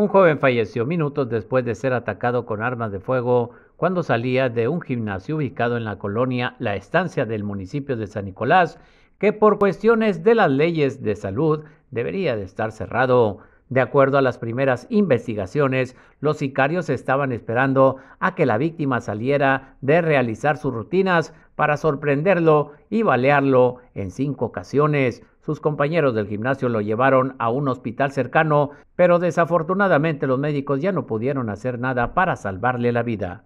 Un joven falleció minutos después de ser atacado con armas de fuego cuando salía de un gimnasio ubicado en la colonia La Estancia del municipio de San Nicolás, que por cuestiones de las leyes de salud debería de estar cerrado. De acuerdo a las primeras investigaciones, los sicarios estaban esperando a que la víctima saliera de realizar sus rutinas para sorprenderlo y balearlo en cinco ocasiones. Sus compañeros del gimnasio lo llevaron a un hospital cercano, pero desafortunadamente los médicos ya no pudieron hacer nada para salvarle la vida.